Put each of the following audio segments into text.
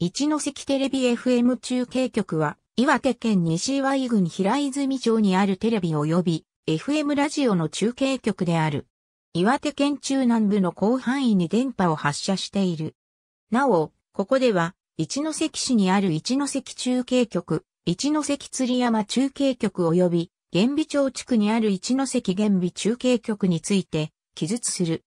一関テレビ FM 中継局は、岩手県西岩井郡平泉町にあるテレビ及び FM ラジオの中継局である。岩手県中南部の広範囲に電波を発射している。なお、ここでは、一関市にある一関中継局、一関釣山中継局及び、玄美町地区にある一関玄美中継局について、記述する。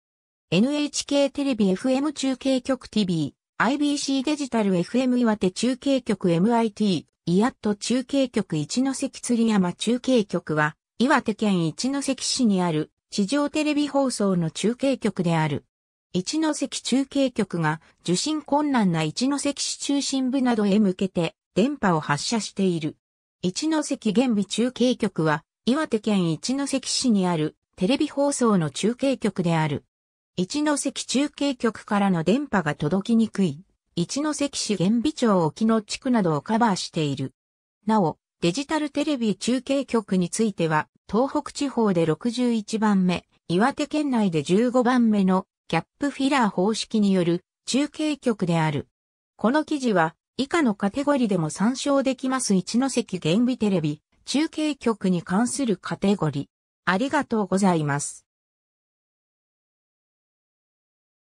NHK テレビ FM 中継局 TV。IBC デジタル FM 岩手中継局 MIT、イアット中継局一関釣山中継局は、岩手県一関市にある地上テレビ放送の中継局である。一関中継局が受信困難な一関市中心部などへ向けて電波を発射している。一関玄備中継局は岩手県一関市にあるテレビ放送の中継局である。一関中継局からの電波が届きにくい、一関市玄美町沖野地区などをカバーしている。なお、デジタルテレビ中継局については、東北地方で61番目、岩手県内で15番目のキャップフィラー方式による中継局である。この記事は、以下のカテゴリでも参照できます一関原美テレビ、中継局に関するカテゴリ。ありがとうございます。